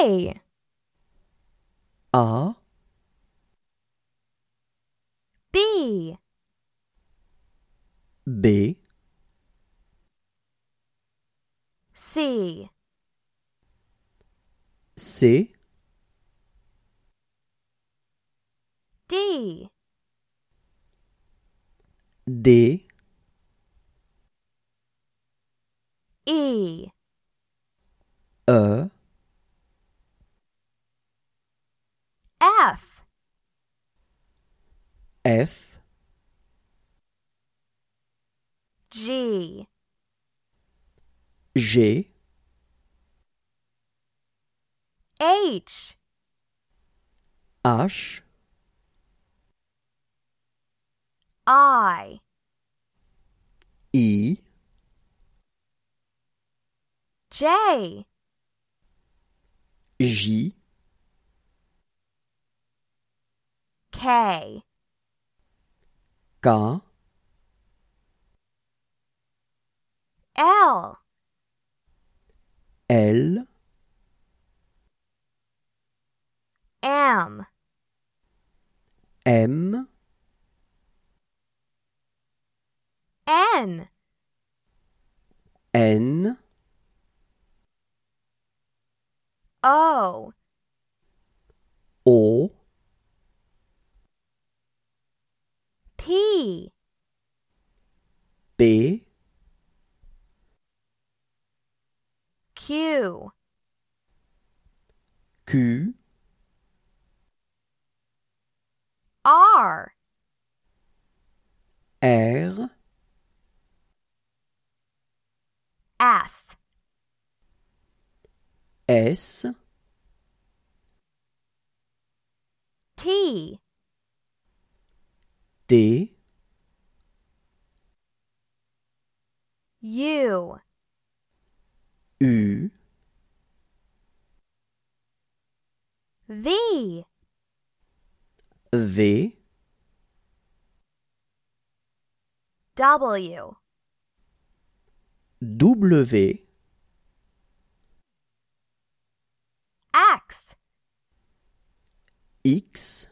A. A. B. B. C. C. D. D. E. E. F G G H H I E J J K ka M. N. N. O. B B Q Q R R S S T D U U V V W W X X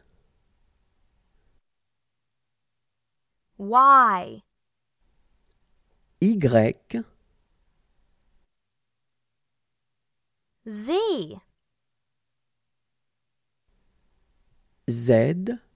Y Y Z Z